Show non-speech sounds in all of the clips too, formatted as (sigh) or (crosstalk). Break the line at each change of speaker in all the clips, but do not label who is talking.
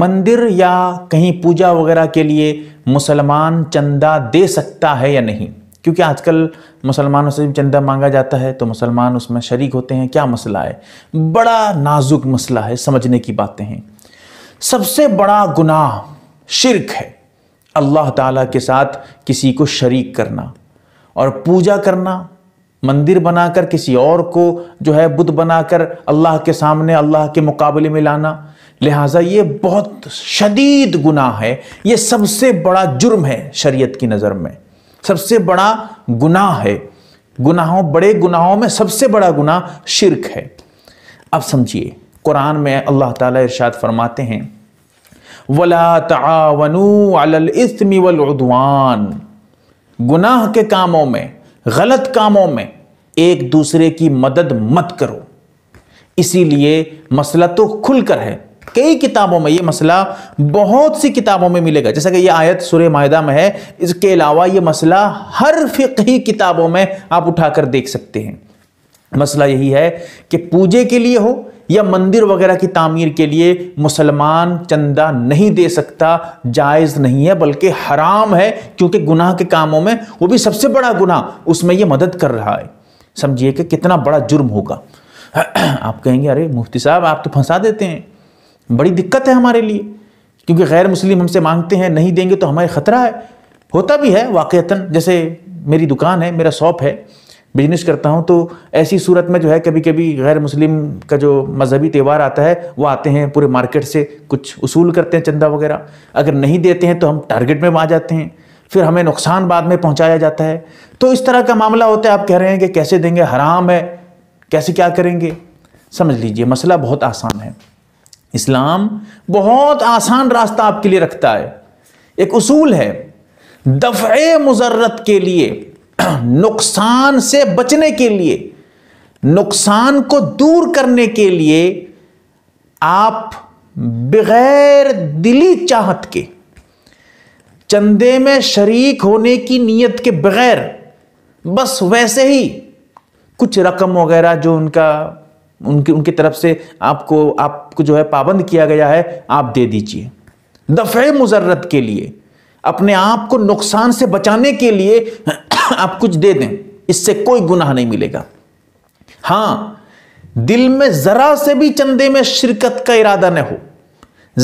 मंदिर या कहीं पूजा वगैरह के लिए मुसलमान चंदा दे सकता है या नहीं क्योंकि आजकल मुसलमानों से भी चंदा मांगा जाता है तो मुसलमान उसमें शरीक होते हैं क्या मसला है बड़ा नाजुक मसला है समझने की बातें हैं सबसे बड़ा गुनाह शिरक है अल्लाह ताला के साथ किसी को शरीक करना और पूजा करना मंदिर बनाकर किसी और को जो है बुद्ध बनाकर अल्लाह के सामने अल्लाह के मुकाबले में लाना लिहाजा ये बहुत शदीद गुनाह है ये सबसे बड़ा जुर्म है शरीयत की नज़र में सबसे बड़ा गुनाह है गुनाहों बड़े गुनाहों में सबसे बड़ा गुनाह शिरक है अब समझिए कुरान में अल्लाह ताला इरशाद फरमाते हैं वला गुनाह के कामों में गलत कामों में एक दूसरे की मदद मत करो इसीलिए मसला तो खुलकर है कई किताबों में ये मसला बहुत सी किताबों में मिलेगा जैसा कि ये आयत सुर माहिदा में है इसके अलावा ये मसला हर फिकही किताबों में आप उठाकर देख सकते हैं मसला यही है कि पूजे के लिए हो या मंदिर वगैरह की तामीर के लिए मुसलमान चंदा नहीं दे सकता जायज़ नहीं है बल्कि हराम है क्योंकि गुनाह के कामों में वो भी सबसे बड़ा गुनाह उसमें ये मदद कर रहा है समझिए कि कितना बड़ा जुर्म होगा (clears throat) आप कहेंगे अरे मुफ्ती साहब आप तो फंसा देते हैं बड़ी दिक्कत है हमारे लिए क्योंकि गैर मुस्लिम हमसे मांगते हैं नहीं देंगे तो हमारे ख़तरा है होता भी है वाक़ता जैसे मेरी दुकान है मेरा शॉप है बिजनेस करता हूँ तो ऐसी सूरत में जो है कभी कभी गैर मुस्लिम का जो मजहबी त्यौहार आता है वो आते हैं पूरे मार्केट से कुछ उसूल करते हैं चंदा वगैरह अगर नहीं देते हैं तो हम टारगेट में आ जाते हैं फिर हमें नुकसान बाद में पहुँचाया जाता है तो इस तरह का मामला होता है आप कह रहे हैं कि कैसे देंगे हराम है कैसे क्या करेंगे समझ लीजिए मसला बहुत आसान है इस्लाम बहुत आसान रास्ता आपके लिए रखता है एक उसूल है दफ़े मुजरत के लिए (clears throat) नुकसान से बचने के लिए नुकसान को दूर करने के लिए आप बगैर दिली चाहत के चंदे में शरीक होने की नीयत के बगैर बस वैसे ही कुछ रकम वगैरह जो उनका उनकी उनकी तरफ से आपको आपको जो है पाबंद किया गया है आप दे दीजिए दफ़े मुजरत के लिए अपने आप को नुकसान से बचाने के लिए (clears throat) आप कुछ दे दें इससे कोई गुनाह नहीं मिलेगा हाँ दिल में ज़रा से भी चंदे में शिरकत का इरादा न हो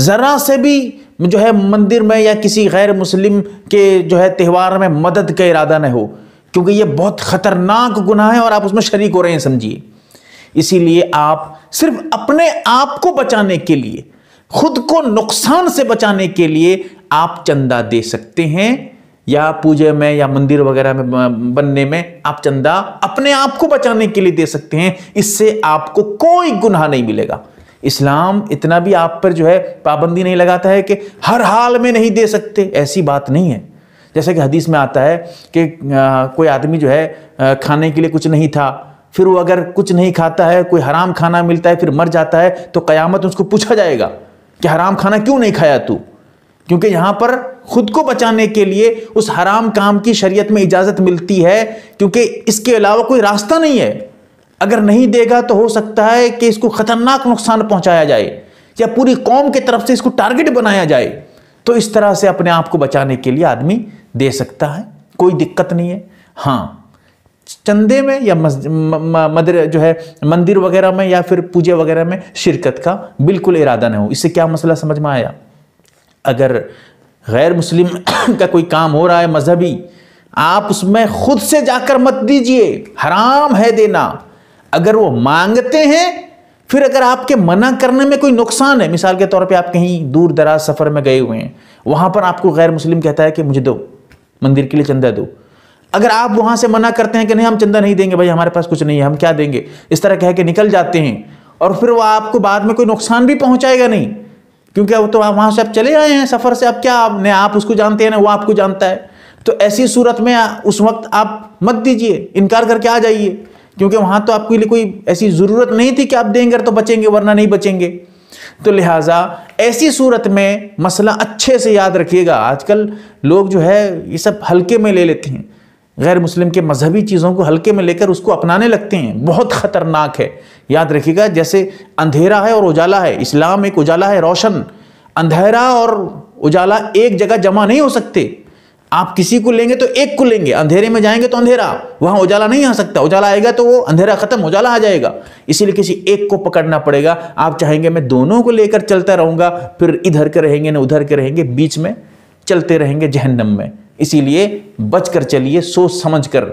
ज़रा से भी जो है मंदिर में या किसी गैर मुस्लिम के जो है त्यौहार में मदद का इरादा न हो क्योंकि यह बहुत ख़तरनाक गुनाह है और आप उसमें शरीक हो रहे हैं समझिए इसीलिए आप सिर्फ अपने आप को बचाने के लिए खुद को नुकसान से बचाने के लिए आप चंदा दे सकते हैं या पूजे में या मंदिर वगैरह में बनने में आप चंदा अपने आप को बचाने के लिए दे सकते हैं इससे आपको कोई गुनाह नहीं मिलेगा इस्लाम इतना भी आप पर जो है पाबंदी नहीं लगाता है कि हर हाल में नहीं दे सकते ऐसी बात नहीं है जैसे कि हदीस में आता है कि आ, कोई आदमी जो है आ, खाने के लिए कुछ नहीं था फिर वो अगर कुछ नहीं खाता है कोई हराम खाना मिलता है फिर मर जाता है तो क़यामत उसको पूछा जाएगा कि हराम खाना क्यों नहीं खाया तू क्योंकि यहाँ पर खुद को बचाने के लिए उस हराम काम की शरीयत में इजाज़त मिलती है क्योंकि इसके अलावा कोई रास्ता नहीं है अगर नहीं देगा तो हो सकता है कि इसको ख़तरनाक नुकसान पहुँचाया जाए या पूरी कौम की तरफ से इसको टारगेट बनाया जाए तो इस तरह से अपने आप को बचाने के लिए आदमी दे सकता है कोई दिक्कत नहीं है हाँ चंदे में या मदर जो है मंदिर वगैरह में या फिर पूजा वगैरह में शिरकत का बिल्कुल इरादा ना हो इससे क्या मसला समझ में आया अगर गैर मुस्लिम (coughs) का कोई काम हो रहा है मजहबी आप उसमें खुद से जाकर मत दीजिए हराम है देना अगर वो मांगते हैं फिर अगर आपके मना करने में कोई नुकसान है मिसाल के तौर पे आप कहीं दूर दराज सफ़र में गए हुए हैं वहां पर आपको गैर मुस्लिम कहता है कि मुझे दो मंदिर के लिए चंदा दो अगर आप वहाँ से मना करते हैं कि नहीं हम चंदा नहीं देंगे भाई हमारे पास कुछ नहीं है हम क्या देंगे इस तरह कह के निकल जाते हैं और फिर वो आपको बाद में कोई नुकसान भी पहुँचाएगा नहीं क्योंकि अब तो वहाँ से आप चले आए हैं सफ़र से अब क्या आप न आप उसको जानते हैं ना वो आपको जानता है तो ऐसी सूरत में उस वक्त आप मत दीजिए इनकार करके आ जाइए क्योंकि वहाँ तो आपके लिए कोई ऐसी ज़रूरत नहीं थी कि आप देंगे तो बचेंगे वरना नहीं बचेंगे तो लिहाजा ऐसी सूरत में मसला अच्छे से याद रखिएगा आजकल लोग जो है ये सब हल्के में ले लेते हैं गैर मुस्लिम के मजहबी चीज़ों को हल्के में लेकर उसको अपनाने लगते हैं बहुत ख़तरनाक है याद रखिएगा जैसे अंधेरा है और उजाला है इस्लाम एक उजाला है रोशन अंधेरा और उजाला एक जगह जमा नहीं हो सकते आप किसी को लेंगे तो एक को लेंगे अंधेरे में जाएंगे तो अंधेरा वहाँ उजाला नहीं आ सकता उजाला आएगा तो वो अंधेरा ख़त्म उजाला आ जाएगा इसीलिए किसी एक को पकड़ना पड़ेगा आप चाहेंगे मैं दोनों को लेकर चलता रहूँगा फिर इधर के रहेंगे ना उधर के रहेंगे बीच में चलते रहेंगे जहन्नम में इसीलिए बचकर चलिए सोच समझ कर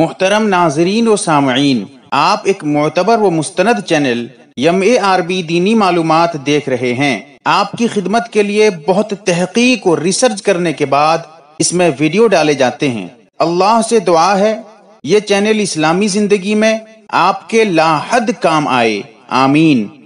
मोहतरम नाजरीन व सामीन आप एक मोतबर व मुस्तंद channel M A R B दीनी मालूम देख रहे हैं आपकी खिदमत के लिए बहुत तहकीक और रिसर्च करने के बाद इसमें वीडियो डाले जाते हैं अल्लाह से दुआ है ये चैनल इस्लामी जिंदगी में आपके लाहद काम आए आमीन